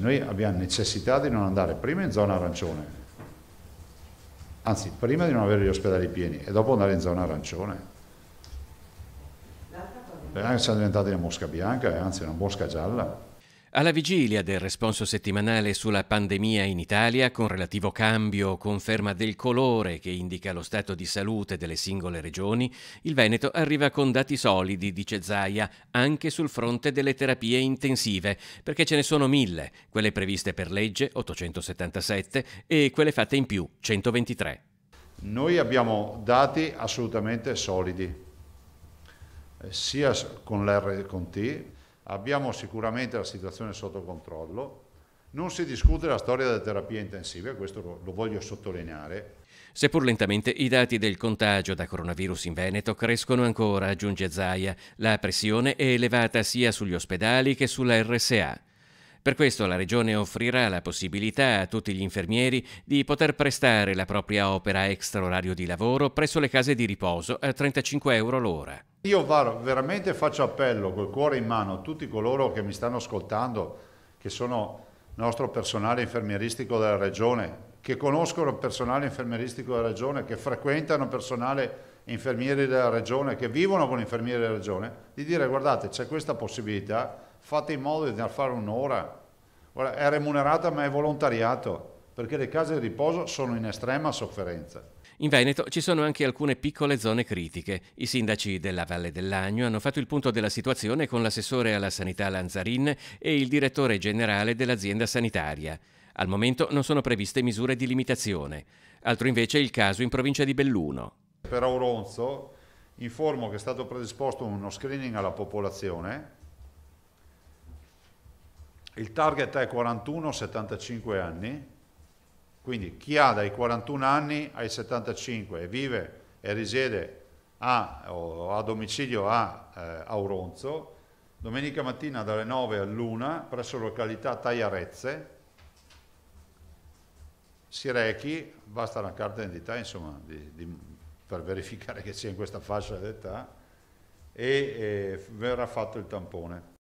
Noi abbiamo necessità di non andare prima in zona arancione, anzi prima di non avere gli ospedali pieni e dopo andare in zona arancione. L'altra eh, Siamo diventati una mosca bianca, e eh, anzi una mosca gialla. Alla vigilia del responso settimanale sulla pandemia in Italia, con relativo cambio o conferma del colore che indica lo stato di salute delle singole regioni, il Veneto arriva con dati solidi, dice Zaia, anche sul fronte delle terapie intensive, perché ce ne sono mille, quelle previste per legge 877 e quelle fatte in più 123. Noi abbiamo dati assolutamente solidi, eh, sia con l'R che con T, Abbiamo sicuramente la situazione sotto controllo, non si discute la storia delle terapie intensive, questo lo, lo, voglio sottolineare. Seppur lentamente, i dati del contagio da coronavirus in Veneto crescono ancora, aggiunge Zaia. La pressione è elevata sia sugli ospedali che sulla RSA. Per questo la Regione offrirà la possibilità a tutti gli infermieri di poter prestare la propria opera extra orario di lavoro presso le case di riposo a 35 euro l'ora. Io veramente faccio appello col cuore in mano a tutti coloro che mi stanno ascoltando, che sono nostro personale infermieristico della Regione, che conoscono il personale infermieristico della Regione, che frequentano personale infermieri della Regione, che vivono con infermieri della Regione, di dire guardate c'è questa possibilità fate in modo di fare un'ora. Ora, è remunerata ma è volontariato, perché le case di riposo sono in estrema sofferenza. In Veneto ci sono anche alcune piccole zone critiche. I sindaci della Valle dell'Agno hanno fatto il punto della situazione con l'assessore alla sanità Lanzarin e il direttore generale dell'azienda sanitaria. Al momento non sono previste misure di limitazione. Altro invece è il caso in provincia di Belluno. Per Auronzo informo che è stato predisposto uno screening alla popolazione il target è 41-75 anni, quindi chi ha dai 41 anni ai 75 e vive e risiede a, a domicilio a eh, Auronzo, domenica mattina dalle 9 all'1 presso località Tagliarezze, si rechi, basta una carta d'identità insomma, di, di, per verificare che sia in questa fascia d'età, e, e eh, verrà fatto il tampone.